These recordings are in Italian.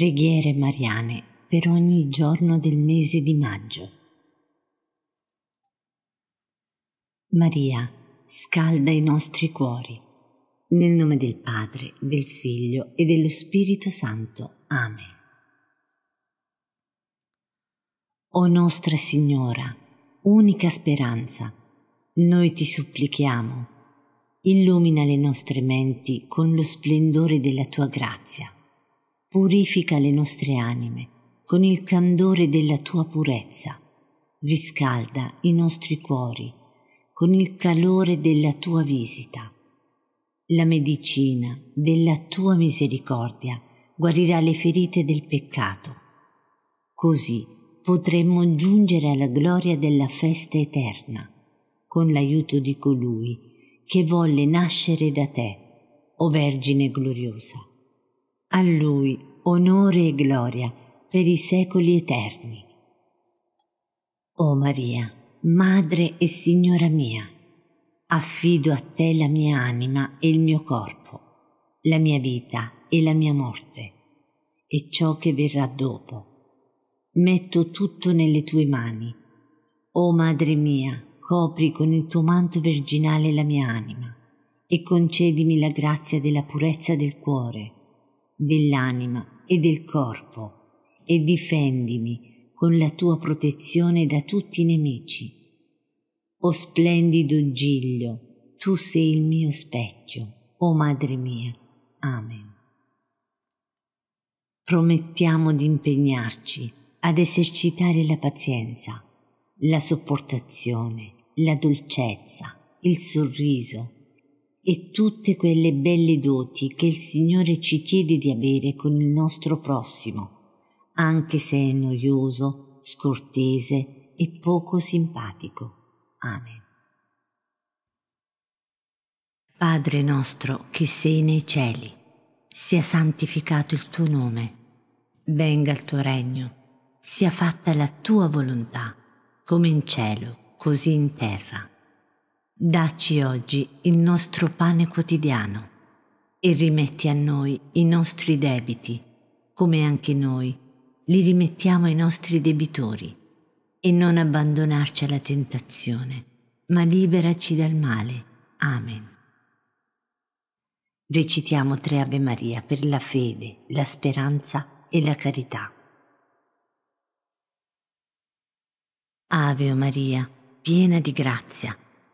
Preghiere mariane per ogni giorno del mese di maggio. Maria, scalda i nostri cuori. Nel nome del Padre, del Figlio e dello Spirito Santo. Amen. O Nostra Signora, unica speranza, noi ti supplichiamo, illumina le nostre menti con lo splendore della tua grazia Purifica le nostre anime con il candore della tua purezza. Riscalda i nostri cuori con il calore della tua visita. La medicina della tua misericordia guarirà le ferite del peccato. Così potremmo giungere alla gloria della festa eterna, con l'aiuto di colui che volle nascere da te, o Vergine gloriosa. A lui onore e gloria per i secoli eterni. O Maria, Madre e Signora mia, affido a te la mia anima e il mio corpo, la mia vita e la mia morte, e ciò che verrà dopo. Metto tutto nelle tue mani. O Madre mia, copri con il tuo manto virginale la mia anima e concedimi la grazia della purezza del cuore dell'anima e del corpo e difendimi con la tua protezione da tutti i nemici. O splendido Giglio, tu sei il mio specchio, o Madre mia. Amen. Promettiamo di impegnarci ad esercitare la pazienza, la sopportazione, la dolcezza, il sorriso, e tutte quelle belle doti che il Signore ci chiede di avere con il nostro prossimo, anche se è noioso, scortese e poco simpatico. Amen. Padre nostro che sei nei cieli, sia santificato il tuo nome, venga il tuo regno, sia fatta la tua volontà, come in cielo, così in terra. Dacci oggi il nostro pane quotidiano e rimetti a noi i nostri debiti, come anche noi li rimettiamo ai nostri debitori, e non abbandonarci alla tentazione, ma liberaci dal male. Amen. Recitiamo tre Ave Maria per la fede, la speranza e la carità. Ave Maria, piena di grazia,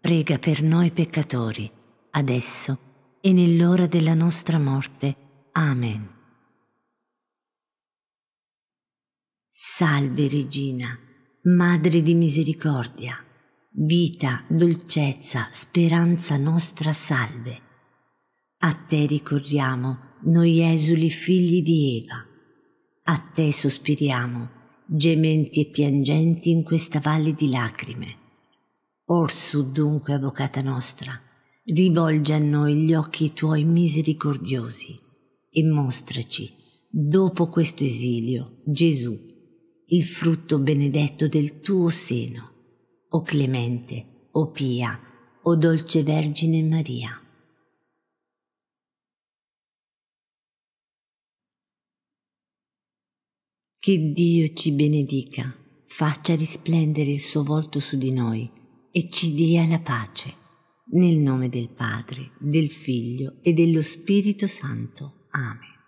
prega per noi peccatori, adesso e nell'ora della nostra morte. Amen. Salve Regina, Madre di misericordia, vita, dolcezza, speranza nostra, salve. A te ricorriamo, noi esuli figli di Eva. A te sospiriamo, gementi e piangenti in questa valle di lacrime Orsù dunque, avvocata nostra, rivolge a noi gli occhi tuoi misericordiosi e mostraci, dopo questo esilio, Gesù, il frutto benedetto del tuo seno, o clemente, o pia, o dolce Vergine Maria. Che Dio ci benedica, faccia risplendere il suo volto su di noi e ci dia la pace. Nel nome del Padre, del Figlio e dello Spirito Santo. Amen.